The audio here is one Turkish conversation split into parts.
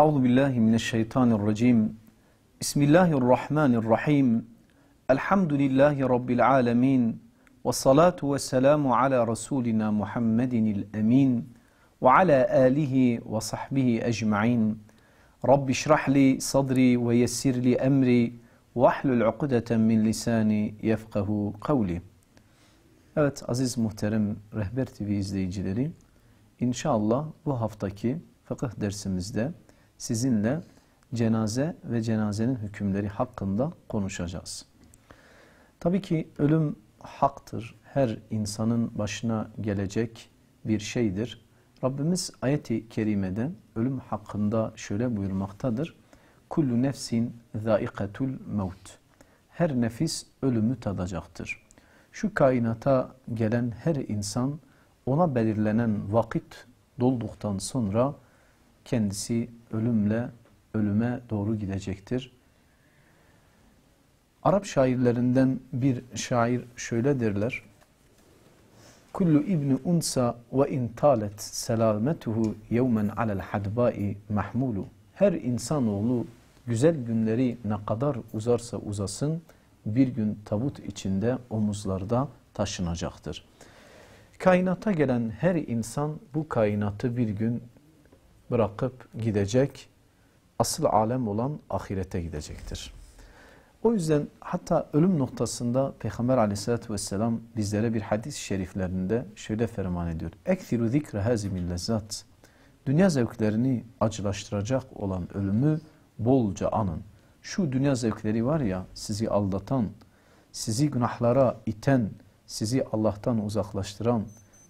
أعوذ بالله من الشيطان الرجيم بسم الله الرحمن الرحيم الحمد لله رب العالمين والصلاة والسلام على رسولنا محمد الأمين وعلى آله وصحبه أجمعين رب اشرح لي صدري ويسر لي أمري واحلل العقدة من لساني يفقه قولي Evet aziz muhterem Rehber TV izleyicileri inşallah bu haftaki fıkıh dersimizde sizinle cenaze ve cenazenin hükümleri hakkında konuşacağız. Tabii ki ölüm haktır. Her insanın başına gelecek bir şeydir. Rabbimiz ayeti kerimede ölüm hakkında şöyle buyurmaktadır. Kullu nefsin zaiqatul mevt. Her nefis ölümü tadacaktır. Şu kainata gelen her insan ona belirlenen vakit dolduktan sonra kendisi ölümle ölüme doğru gidecektir. Arap şairlerinden bir şair şöyle derler. Kullu ibni unsa ve intalet selametuhu yevmen alel hadbai mahmulu. Her insanoğlu güzel günleri ne kadar uzarsa uzasın bir gün tabut içinde omuzlarda taşınacaktır. Kainata gelen her insan bu kainatı bir gün bırakıp gidecek, asıl alem olan ahirete gidecektir. O yüzden hatta ölüm noktasında Peygamber aleyhissalatü vesselam bizlere bir hadis-i şeriflerinde şöyle ferman ediyor. اَكْثِرُ ذِكْرَ هَزِمِ lezzat. Dünya zevklerini acılaştıracak olan ölümü bolca anın. Şu dünya zevkleri var ya sizi aldatan, sizi günahlara iten, sizi Allah'tan uzaklaştıran,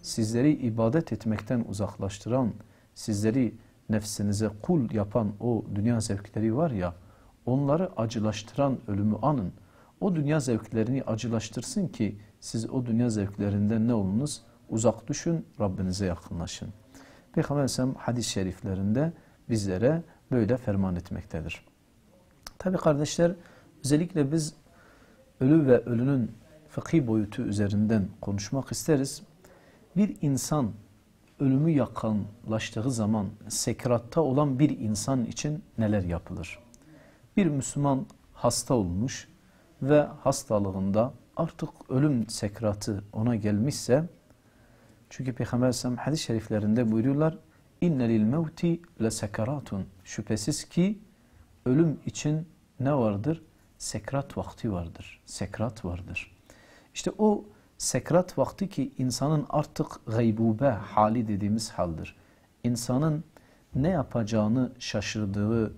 sizleri ibadet etmekten uzaklaştıran, sizleri nefsinize kul yapan o dünya zevkleri var ya, onları acılaştıran ölümü anın. O dünya zevklerini acılaştırsın ki siz o dünya zevklerinden ne olunuz? Uzak düşün, Rabbinize yakınlaşın. Peygamber Aleyhisselam hadis-i şeriflerinde bizlere böyle ferman etmektedir. Tabi kardeşler özellikle biz ölü ve ölünün fıkhi boyutu üzerinden konuşmak isteriz. Bir insan ölümü yakınlaştığı zaman sekratta olan bir insan için neler yapılır? Bir Müslüman hasta olmuş ve hastalığında artık ölüm sekratı ona gelmişse çünkü Peygamber Aleyhisselam hadis-i şeriflerinde buyuruyorlar اِنَّ لِلْمَوْتِ لَسَكَرَاتٌ Şüphesiz ki ölüm için ne vardır? Sekrat vakti vardır. Sekrat vardır. İşte o Sekrat vakti ki insanın artık gaybube hali dediğimiz haldir. İnsanın ne yapacağını şaşırdığı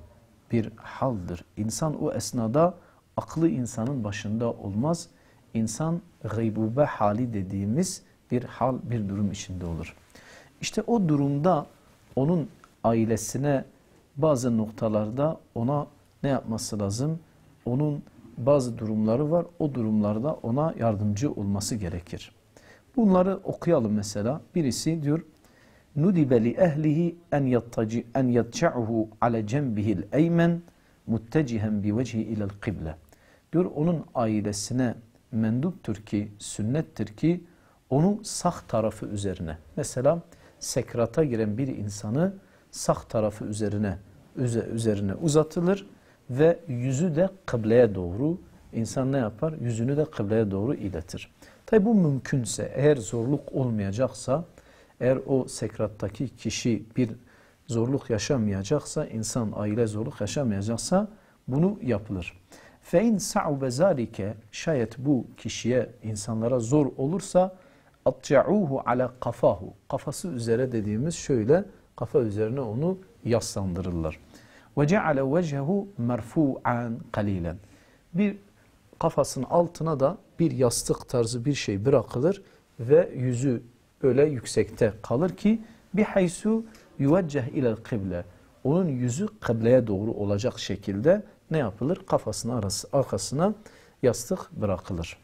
bir haldir. İnsan o esnada aklı insanın başında olmaz. İnsan gaybube hali dediğimiz bir hal, bir durum içinde olur. İşte o durumda onun ailesine bazı noktalarda ona ne yapması lazım? Onun bazı durumları var. O durumlarda ona yardımcı olması gerekir. Bunları okuyalım mesela. Birisi diyor nudibe li ehlihi en yattaci en yatça'uhu ala cenbihi'l eymen muttecihen bi vecihi ila'l kıble. Diyor onun ailesine menduptur ki sünnettir ki onun sağ tarafı üzerine. Mesela sekrata giren bir insanı sağ tarafı üzerine üzerine uzatılır ve yüzü de kıbleye doğru insan ne yapar? Yüzünü de kıbleye doğru iletir. Tabi bu mümkünse eğer zorluk olmayacaksa eğer o sekrattaki kişi bir zorluk yaşamayacaksa insan aile zorluk yaşamayacaksa bunu yapılır. Fein sa'ube zalike şayet bu kişiye insanlara zor olursa atca'uhu ala kafahu. Kafası üzere dediğimiz şöyle kafa üzerine onu yaslandırırlar. Ve ceale vecehu merfu'an kalilen. Bir kafasının altına da bir yastık tarzı bir şey bırakılır ve yüzü böyle yüksekte kalır ki bir haysu yuvecceh ile kıble. Onun yüzü kıbleye doğru olacak şekilde ne yapılır? Kafasının arası, arkasına yastık bırakılır.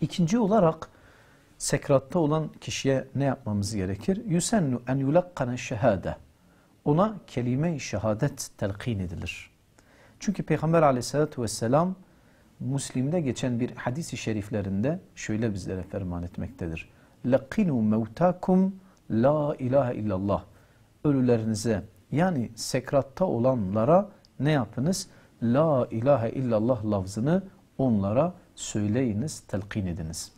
İkinci olarak sekratta olan kişiye ne yapmamız gerekir? Yusennu en yulakkane şehade ona kelime-i şehadet telkin edilir. Çünkü Peygamber aleyhissalatü vesselam Müslim'de geçen bir hadis-i şeriflerinde şöyle bizlere ferman etmektedir. لَقِنُوا مَوْتَاكُمْ la ilahe illallah. Ölülerinize yani sekratta olanlara ne yapınız? La ilahe illallah lafzını onlara söyleyiniz, telkin ediniz.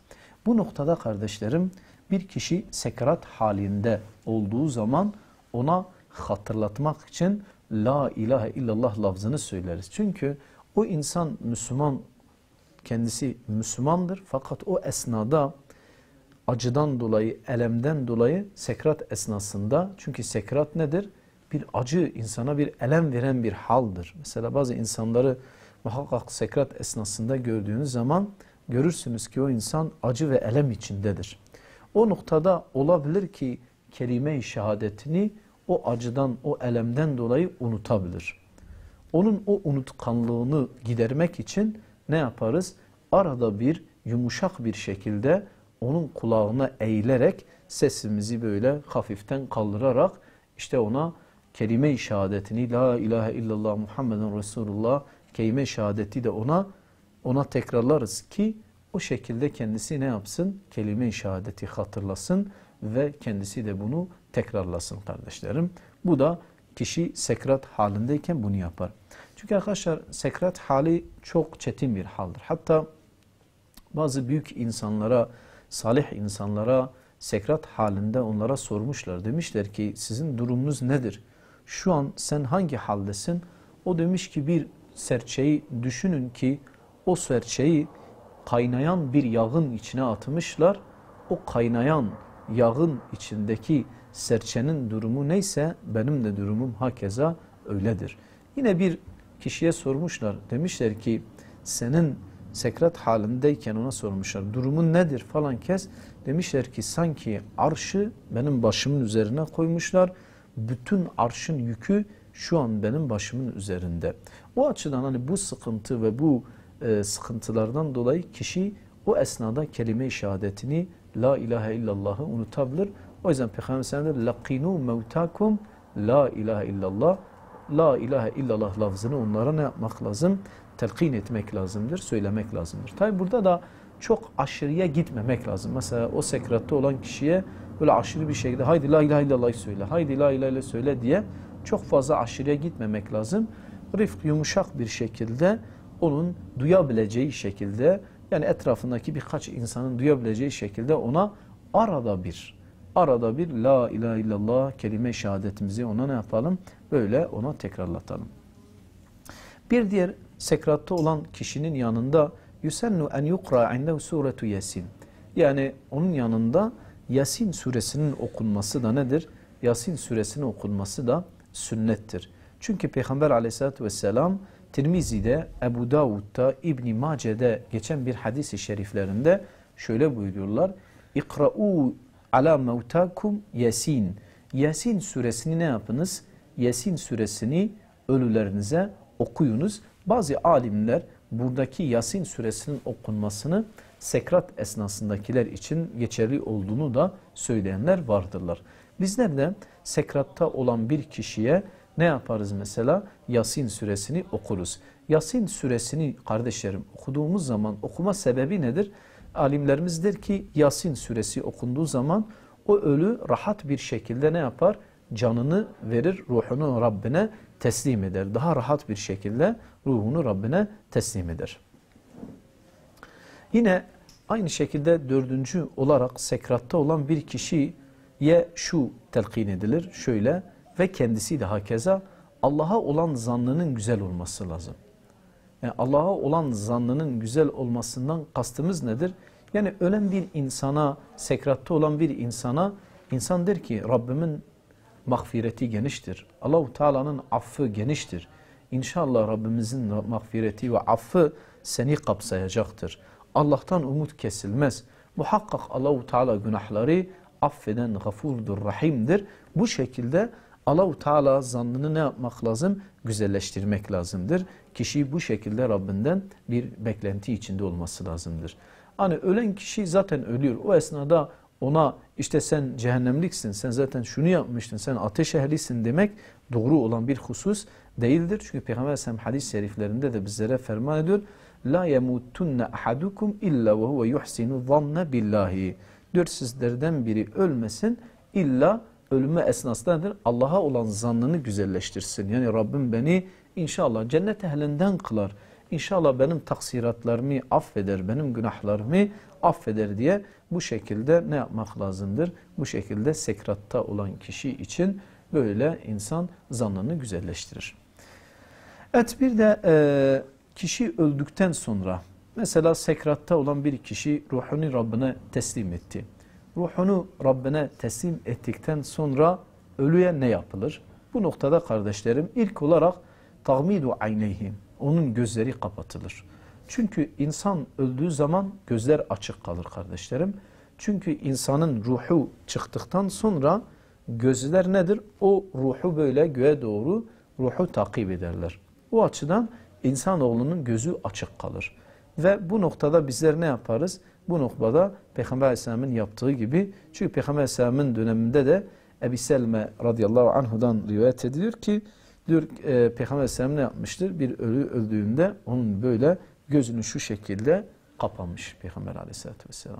Bu noktada kardeşlerim bir kişi sekrat halinde olduğu zaman ona hatırlatmak için La ilahe illallah lafzını söyleriz. Çünkü o insan Müslüman, kendisi Müslümandır fakat o esnada acıdan dolayı, elemden dolayı sekrat esnasında, çünkü sekrat nedir? Bir acı, insana bir elem veren bir haldır. Mesela bazı insanları muhakkak sekrat esnasında gördüğünüz zaman görürsünüz ki o insan acı ve elem içindedir. O noktada olabilir ki kelime-i şehadetini o acıdan, o elemden dolayı unutabilir. Onun o unutkanlığını gidermek için ne yaparız? Arada bir yumuşak bir şekilde onun kulağına eğilerek sesimizi böyle hafiften kaldırarak işte ona kelime-i şehadetini La ilahe illallah Muhammeden Resulullah kelime i şehadeti de ona ona tekrarlarız ki o şekilde kendisi ne yapsın? Kelime-i şehadeti hatırlasın ve kendisi de bunu tekrarlasın kardeşlerim. Bu da kişi sekrat halindeyken bunu yapar. Çünkü arkadaşlar sekrat hali çok çetin bir haldir. Hatta bazı büyük insanlara, salih insanlara sekrat halinde onlara sormuşlar. Demişler ki sizin durumunuz nedir? Şu an sen hangi haldesin? O demiş ki bir serçeyi düşünün ki o serçeyi kaynayan bir yağın içine atmışlar. O kaynayan yağın içindeki serçenin durumu neyse benim de durumum hakeza öyledir. Yine bir kişiye sormuşlar. Demişler ki senin Sekret halindeyken ona sormuşlar. Durumun nedir falan kes. Demişler ki sanki arşı benim başımın üzerine koymuşlar. Bütün arşın yükü şu an benim başımın üzerinde. O açıdan hani bu sıkıntı ve bu e, sıkıntılardan dolayı kişi o esnada kelime-i şehadetini La ilahe illallah'ı unutabilir. O yüzden Peygamber Efendimiz lakinu mevtakum La ilahe illallah La ilahe illallah lafzını onlara ne yapmak lazım? Telkin etmek lazımdır, söylemek lazımdır. Tabi burada da çok aşırıya gitmemek lazım. Mesela o sekratta olan kişiye böyle aşırı bir şekilde haydi la ilahe illallah söyle, haydi la ilahe illallah söyle diye çok fazla aşırıya gitmemek lazım. Rıfk yumuşak bir şekilde onun duyabileceği şekilde yani etrafındaki birkaç insanın duyabileceği şekilde ona arada bir, arada bir la ilahe illallah kelime şehadetimizi ona ne yapalım? Böyle ona tekrarlatalım. Bir diğer sekratta olan kişinin yanında yusennu en yukra indehu suretu yasin. Yani onun yanında Yasin suresinin okunması da nedir? Yasin suresinin okunması da sünnettir. Çünkü Peygamber aleyhissalatü vesselam Tirmizi'de, Ebu Davud'da, İbni Mace'de geçen bir hadisi şeriflerinde şöyle buyuruyorlar. İkra'u ala mevtakum yesin. Yesin suresini ne yapınız? Yesin suresini ölülerinize okuyunuz. Bazı alimler buradaki Yasin suresinin okunmasını sekrat esnasındakiler için geçerli olduğunu da söyleyenler vardırlar. Bizler de sekratta olan bir kişiye ne yaparız mesela? Yasin suresini okuruz. Yasin suresini kardeşlerim okuduğumuz zaman okuma sebebi nedir? Alimlerimiz der ki Yasin suresi okunduğu zaman o ölü rahat bir şekilde ne yapar? Canını verir, ruhunu Rabbine teslim eder. Daha rahat bir şekilde ruhunu Rabbine teslim eder. Yine aynı şekilde dördüncü olarak sekratta olan bir kişiye şu telkin edilir. Şöyle ve kendisi de hakeza Allah'a olan zannının güzel olması lazım. Yani Allah'a olan zannının güzel olmasından kastımız nedir? Yani ölen bir insana, sekratta olan bir insana insan der ki Rabbimin mağfireti geniştir. Allahu Teala'nın affı geniştir. İnşallah Rabbimizin mağfireti ve affı seni kapsayacaktır. Allah'tan umut kesilmez. Muhakkak Allahu Teala günahları affeden gafurdur, rahimdir. Bu şekilde Allahu Teala zannını ne yapmak lazım? Güzelleştirmek lazımdır. Kişi bu şekilde Rabbinden bir beklenti içinde olması lazımdır. Hani ölen kişi zaten ölüyor. O esnada ona işte sen cehennemliksin, sen zaten şunu yapmıştın, sen ateş ehlisin demek doğru olan bir husus değildir. Çünkü Peygamber Efendimiz hadis-i şeriflerinde de bizlere ferman ediyor. La yemutunne ahadukum illa ve huve yuhsinu zanne billahi. Diyor sizlerden biri ölmesin illa ölümü esnasında nedir? Allah'a olan zannını güzelleştirsin. Yani Rabbim beni inşallah cennet ehlinden kılar. İnşallah benim taksiratlarımı affeder, benim günahlarımı affeder diye bu şekilde ne yapmak lazımdır? Bu şekilde sekratta olan kişi için böyle insan zannını güzelleştirir. Evet bir de e, kişi öldükten sonra mesela sekratta olan bir kişi ruhunu Rabbine teslim etti ruhunu Rabbine teslim ettikten sonra ölüye ne yapılır? Bu noktada kardeşlerim ilk olarak tagmidu ayneyhim. Onun gözleri kapatılır. Çünkü insan öldüğü zaman gözler açık kalır kardeşlerim. Çünkü insanın ruhu çıktıktan sonra gözler nedir? O ruhu böyle göğe doğru ruhu takip ederler. O açıdan insanoğlunun gözü açık kalır. Ve bu noktada bizler ne yaparız? bu noktada Peygamber Aleyhisselam'ın yaptığı gibi çünkü Peygamber Aleyhisselam'ın döneminde de Ebi Selme radıyallahu anhudan rivayet edilir ki diyor e, Peygamber Aleyhisselam ne yapmıştır? Bir ölü öldüğünde onun böyle gözünü şu şekilde kapamış Peygamber Aleyhisselatü Vesselam.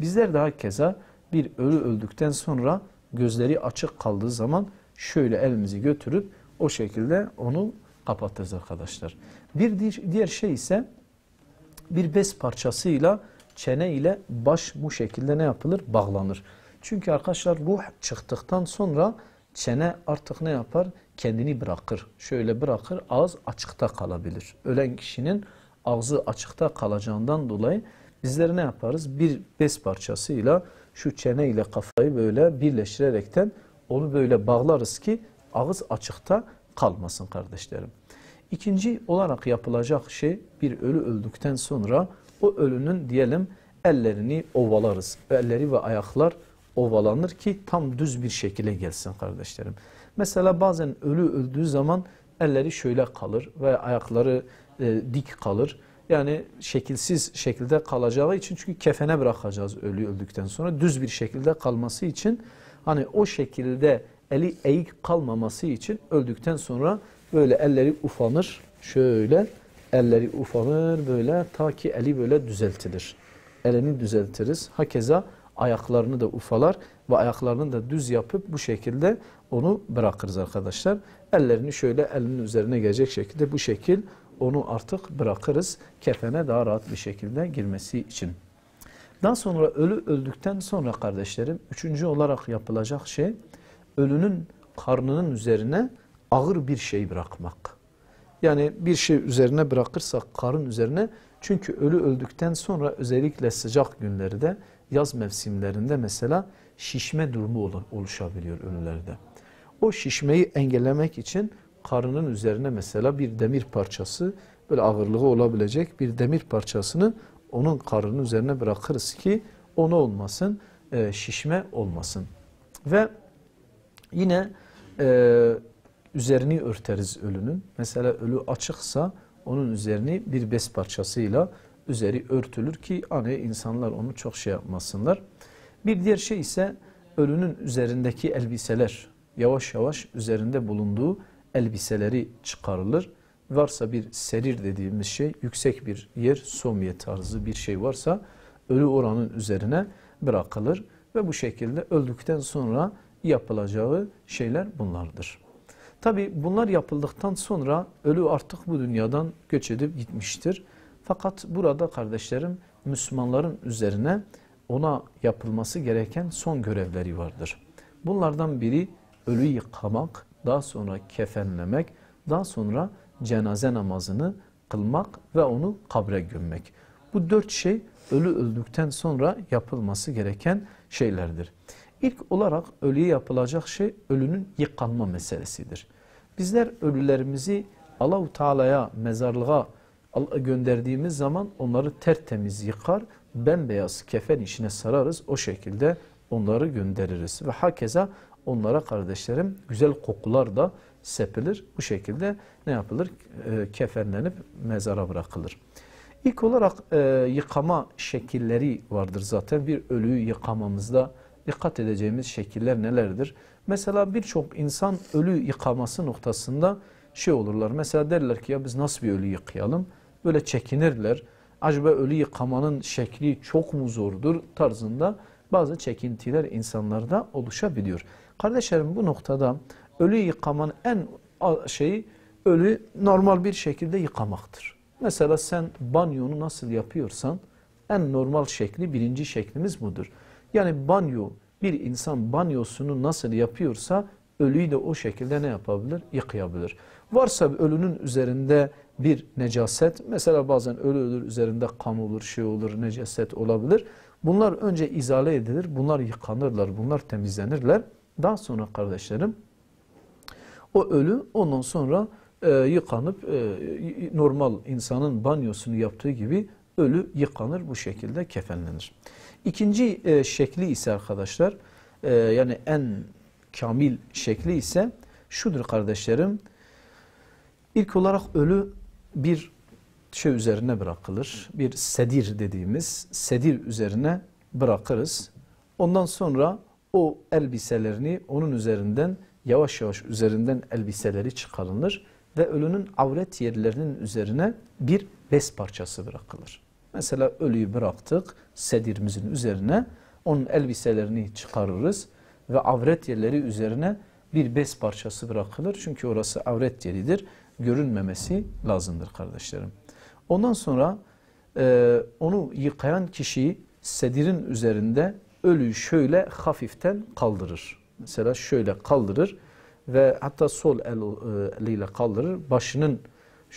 Bizler daha keza bir ölü öldükten sonra gözleri açık kaldığı zaman şöyle elimizi götürüp o şekilde onu kapatırız arkadaşlar. Bir diğer şey ise bir bez parçasıyla çene ile baş bu şekilde ne yapılır? Bağlanır. Çünkü arkadaşlar ruh çıktıktan sonra çene artık ne yapar? Kendini bırakır. Şöyle bırakır ağız açıkta kalabilir. Ölen kişinin ağzı açıkta kalacağından dolayı bizler ne yaparız? Bir bez parçasıyla şu çene ile kafayı böyle birleştirerekten onu böyle bağlarız ki ağız açıkta kalmasın kardeşlerim. İkinci olarak yapılacak şey bir ölü öldükten sonra o ölünün diyelim ellerini ovalarız. Elleri ve ayaklar ovalanır ki tam düz bir şekilde gelsin kardeşlerim. Mesela bazen ölü öldüğü zaman elleri şöyle kalır ve ayakları e, dik kalır. Yani şekilsiz şekilde kalacağı için çünkü kefene bırakacağız ölü öldükten sonra düz bir şekilde kalması için hani o şekilde eli eğik kalmaması için öldükten sonra böyle elleri ufanır şöyle Elleri ufalır böyle ta ki eli böyle düzeltilir. Elini düzeltiriz. Hakeza ayaklarını da ufalar ve ayaklarını da düz yapıp bu şekilde onu bırakırız arkadaşlar. Ellerini şöyle elinin üzerine gelecek şekilde bu şekil onu artık bırakırız kefene daha rahat bir şekilde girmesi için. Daha sonra ölü öldükten sonra kardeşlerim üçüncü olarak yapılacak şey ölünün karnının üzerine ağır bir şey bırakmak. Yani bir şey üzerine bırakırsak karın üzerine çünkü ölü öldükten sonra özellikle sıcak günlerde yaz mevsimlerinde mesela şişme durumu oluşabiliyor ölülerde. O şişmeyi engellemek için karının üzerine mesela bir demir parçası böyle ağırlığı olabilecek bir demir parçasını onun karının üzerine bırakırız ki onu olmasın ee, şişme olmasın. Ve yine e, üzerini örteriz ölünün. Mesela ölü açıksa onun üzerini bir bez parçasıyla üzeri örtülür ki hani insanlar onu çok şey yapmasınlar. Bir diğer şey ise ölünün üzerindeki elbiseler yavaş yavaş üzerinde bulunduğu elbiseleri çıkarılır. Varsa bir serir dediğimiz şey yüksek bir yer somye tarzı bir şey varsa ölü oranın üzerine bırakılır ve bu şekilde öldükten sonra yapılacağı şeyler bunlardır. Tabi bunlar yapıldıktan sonra ölü artık bu dünyadan göç edip gitmiştir. Fakat burada kardeşlerim Müslümanların üzerine ona yapılması gereken son görevleri vardır. Bunlardan biri ölüyü yıkamak, daha sonra kefenlemek, daha sonra cenaze namazını kılmak ve onu kabre gömmek. Bu dört şey ölü öldükten sonra yapılması gereken şeylerdir. İlk olarak ölüye yapılacak şey ölünün yıkanma meselesidir. Bizler ölülerimizi Allahu Teala'ya, mezarlığa gönderdiğimiz zaman onları tertemiz yıkar, bembeyaz kefen içine sararız. O şekilde onları göndeririz. Ve hakeza onlara kardeşlerim güzel kokular da sepilir. Bu şekilde ne yapılır? E, kefenlenip mezara bırakılır. İlk olarak e, yıkama şekilleri vardır zaten. Bir ölüyü yıkamamızda dikkat edeceğimiz şekiller nelerdir? Mesela birçok insan ölü yıkaması noktasında şey olurlar. Mesela derler ki ya biz nasıl bir ölü yıkayalım? Böyle çekinirler. Acaba ölü yıkamanın şekli çok mu zordur tarzında bazı çekintiler insanlarda oluşabiliyor. Kardeşlerim bu noktada ölü yıkamanın en şeyi ölü normal bir şekilde yıkamaktır. Mesela sen banyonu nasıl yapıyorsan en normal şekli birinci şeklimiz budur. Yani banyo, bir insan banyosunu nasıl yapıyorsa ölüyü de o şekilde ne yapabilir? Yıkayabilir. Varsa ölünün üzerinde bir necaset, mesela bazen ölü ölür üzerinde kan olur, şey olur, necaset olabilir. Bunlar önce izale edilir, bunlar yıkanırlar, bunlar temizlenirler. Daha sonra kardeşlerim o ölü ondan sonra e, yıkanıp e, normal insanın banyosunu yaptığı gibi ölü yıkanır bu şekilde kefenlenir. İkinci e, şekli ise arkadaşlar e, yani en kamil şekli ise şudur kardeşlerim. İlk olarak ölü bir şey üzerine bırakılır. Bir sedir dediğimiz sedir üzerine bırakırız. Ondan sonra o elbiselerini onun üzerinden yavaş yavaş üzerinden elbiseleri çıkarılır ve ölünün avret yerlerinin üzerine bir bez parçası bırakılır. Mesela ölüyü bıraktık sedirimizin üzerine. Onun elbiselerini çıkarırız ve avret yerleri üzerine bir bez parçası bırakılır. Çünkü orası avret yeridir. Görünmemesi lazımdır kardeşlerim. Ondan sonra e, onu yıkayan kişi sedirin üzerinde ölüyü şöyle hafiften kaldırır. Mesela şöyle kaldırır ve hatta sol el, e, eliyle kaldırır. Başının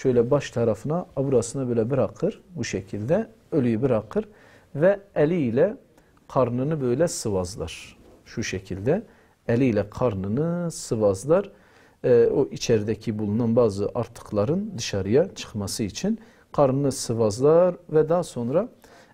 şöyle baş tarafına aburasına böyle bırakır. Bu şekilde ölüyü bırakır ve eliyle karnını böyle sıvazlar. Şu şekilde eliyle karnını sıvazlar. Ee, o içerideki bulunan bazı artıkların dışarıya çıkması için karnını sıvazlar ve daha sonra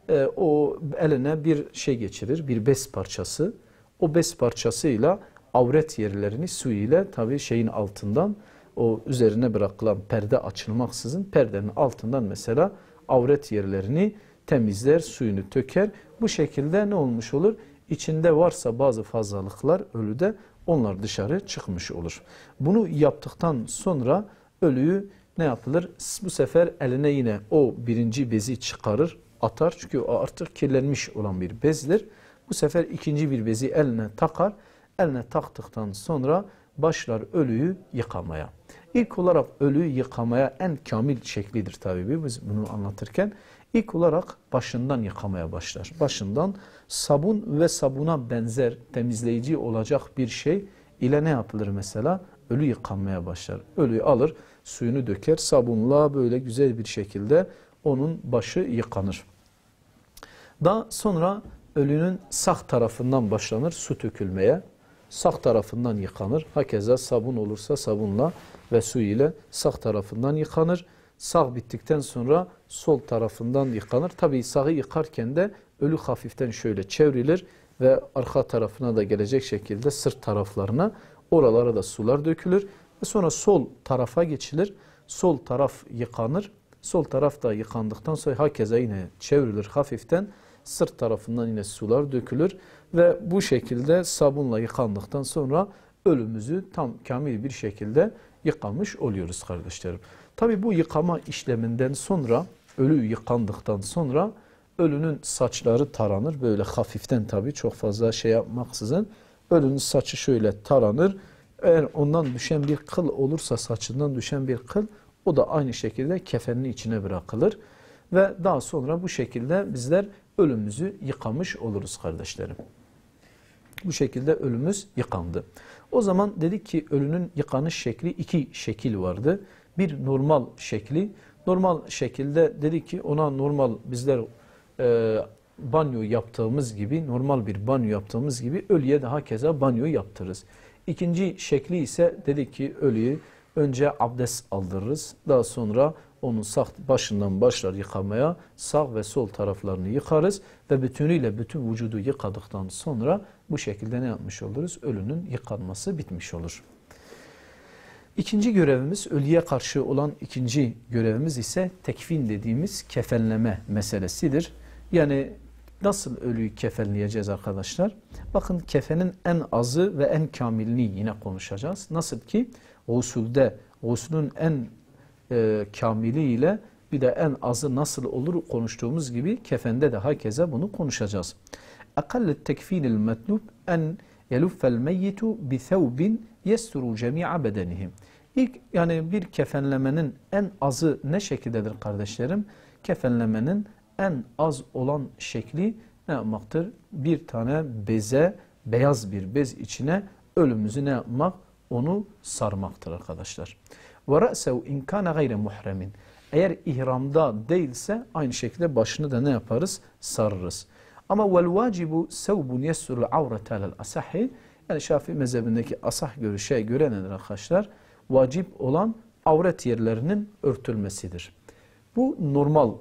e, o eline bir şey geçirir, bir bez parçası. O bez parçasıyla avret yerlerini su ile tabii şeyin altından o üzerine bırakılan perde açılmaksızın perdenin altından mesela avret yerlerini temizler, suyunu töker. Bu şekilde ne olmuş olur? İçinde varsa bazı fazlalıklar ölüde onlar dışarı çıkmış olur. Bunu yaptıktan sonra ölüyü ne yapılır? Bu sefer eline yine o birinci bezi çıkarır, atar. Çünkü o artık kirlenmiş olan bir bezdir. Bu sefer ikinci bir bezi eline takar. Eline taktıktan sonra başlar ölüyü yıkamaya. İlk olarak ölüyü yıkamaya en kamil şeklidir tabii biz bunu anlatırken. İlk olarak başından yıkamaya başlar. Başından sabun ve sabuna benzer temizleyici olacak bir şey ile ne yapılır mesela? Ölü yıkanmaya başlar. Ölüyü alır, suyunu döker, sabunla böyle güzel bir şekilde onun başı yıkanır. Daha sonra ölünün sağ tarafından başlanır su tökülmeye. Sağ tarafından yıkanır. Hakeza sabun olursa sabunla ve su ile sağ tarafından yıkanır. Sağ bittikten sonra sol tarafından yıkanır. Tabi sağı yıkarken de ölü hafiften şöyle çevrilir ve arka tarafına da gelecek şekilde sırt taraflarına oralara da sular dökülür. Ve sonra sol tarafa geçilir. Sol taraf yıkanır. Sol taraf da yıkandıktan sonra hakeza yine çevrilir hafiften. Sırt tarafından yine sular dökülür ve bu şekilde sabunla yıkandıktan sonra ölümüzü tam kamil bir şekilde yıkamış oluyoruz kardeşlerim. Tabi bu yıkama işleminden sonra ölü yıkandıktan sonra ölünün saçları taranır. Böyle hafiften tabi çok fazla şey yapmaksızın ölünün saçı şöyle taranır. Eğer ondan düşen bir kıl olursa saçından düşen bir kıl o da aynı şekilde kefenin içine bırakılır. Ve daha sonra bu şekilde bizler ölümümüzü yıkamış oluruz kardeşlerim. Bu şekilde ölümüz yıkandı. O zaman dedik ki ölünün yıkanış şekli iki şekil vardı. Bir normal şekli. Normal şekilde dedik ki ona normal bizler e, banyo yaptığımız gibi normal bir banyo yaptığımız gibi ölüye daha keza banyo yaptırırız. İkinci şekli ise dedik ki ölüyü önce abdest aldırırız. Daha sonra onun sağ başından başlar yıkamaya sağ ve sol taraflarını yıkarız ve bütünüyle bütün vücudu yıkadıktan sonra bu şekilde ne yapmış oluruz? Ölünün yıkanması bitmiş olur. İkinci görevimiz ölüye karşı olan ikinci görevimiz ise tekfin dediğimiz kefenleme meselesidir. Yani nasıl ölüyü kefenleyeceğiz arkadaşlar? Bakın kefenin en azı ve en kamilini yine konuşacağız. Nasıl ki usulde usulün en e, kamiliyle bir de en azı nasıl olur konuştuğumuz gibi kefende de herkese bunu konuşacağız. Akallet tekfinil metlub en yeluffel meyyitu bi thevbin yesturu cemi'a İlk yani bir kefenlemenin en azı ne şekildedir kardeşlerim? Kefenlemenin en az olan şekli ne yapmaktır? Bir tane beze, beyaz bir bez içine ölümümüzü ne yapmak? Onu sarmaktır arkadaşlar. Ve ra'sehu in kana gayre muhremin. Eğer ihramda değilse aynı şekilde başını da ne yaparız? Sarırız. Ama vel vacibu sevbun yessurul avretelel asahi. Yani Şafii mezhebindeki asah görüşe göre nedir arkadaşlar? Vacip olan avret yerlerinin örtülmesidir. Bu normal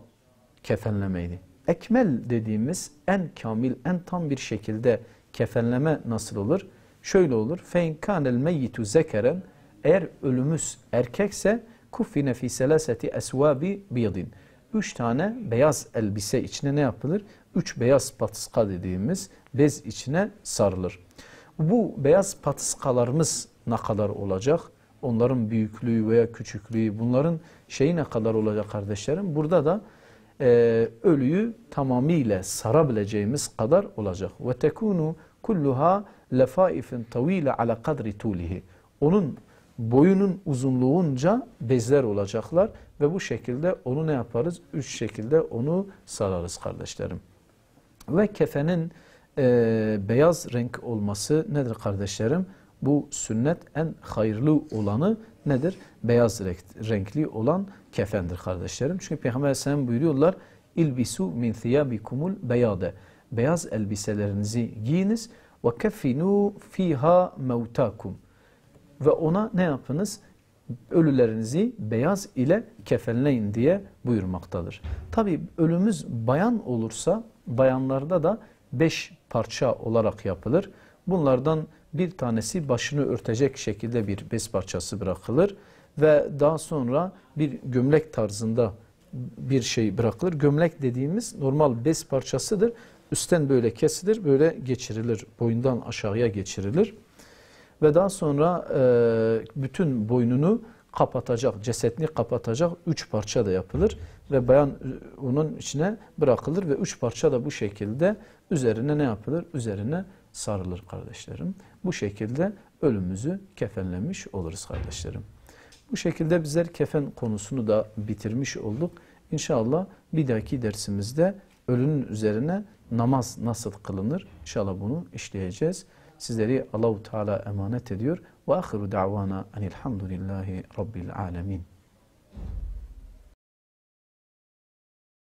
kefenlemeydi. Ekmel dediğimiz en kamil, en tam bir şekilde kefenleme nasıl olur? Şöyle olur. فَاِنْ كَانَ الْمَيِّتُ زَكَرًا eğer ölümüz erkekse kuffine fi selaseti esvabi biyadin. Üç tane beyaz elbise içine ne yapılır? Üç beyaz patiska dediğimiz bez içine sarılır. Bu beyaz patiskalarımız ne kadar olacak? Onların büyüklüğü veya küçüklüğü bunların şeyi ne kadar olacak kardeşlerim? Burada da e, ölüyü tamamıyla sarabileceğimiz kadar olacak. Ve tekunu kulluha lefaifin tavile ala kadri tulihi. Onun boyunun uzunluğunca bezler olacaklar ve bu şekilde onu ne yaparız? Üç şekilde onu sararız kardeşlerim. Ve kefenin e, beyaz renk olması nedir kardeşlerim? Bu sünnet en hayırlı olanı nedir? Beyaz renk, renkli olan kefendir kardeşlerim. Çünkü Peygamber Aleyhisselam buyuruyorlar İlbisu min thiyabikumul beyade. Beyaz elbiselerinizi giyiniz ve kefinu fiha mevtakum ve ona ne yapınız? Ölülerinizi beyaz ile kefenleyin diye buyurmaktadır. Tabi ölümüz bayan olursa bayanlarda da beş parça olarak yapılır. Bunlardan bir tanesi başını örtecek şekilde bir bez parçası bırakılır ve daha sonra bir gömlek tarzında bir şey bırakılır. Gömlek dediğimiz normal bez parçasıdır. Üstten böyle kesilir, böyle geçirilir, boyundan aşağıya geçirilir ve daha sonra e, bütün boynunu kapatacak, cesetini kapatacak üç parça da yapılır ve bayan onun içine bırakılır ve üç parça da bu şekilde üzerine ne yapılır? Üzerine sarılır kardeşlerim. Bu şekilde ölümümüzü kefenlemiş oluruz kardeşlerim. Bu şekilde bizler kefen konusunu da bitirmiş olduk. İnşallah bir dahaki dersimizde ölünün üzerine namaz nasıl kılınır? İnşallah bunu işleyeceğiz. Sizleri Allahu Teala emanet ediyor. Ve ahiru davana enilhamdülillahi rabbil alemin.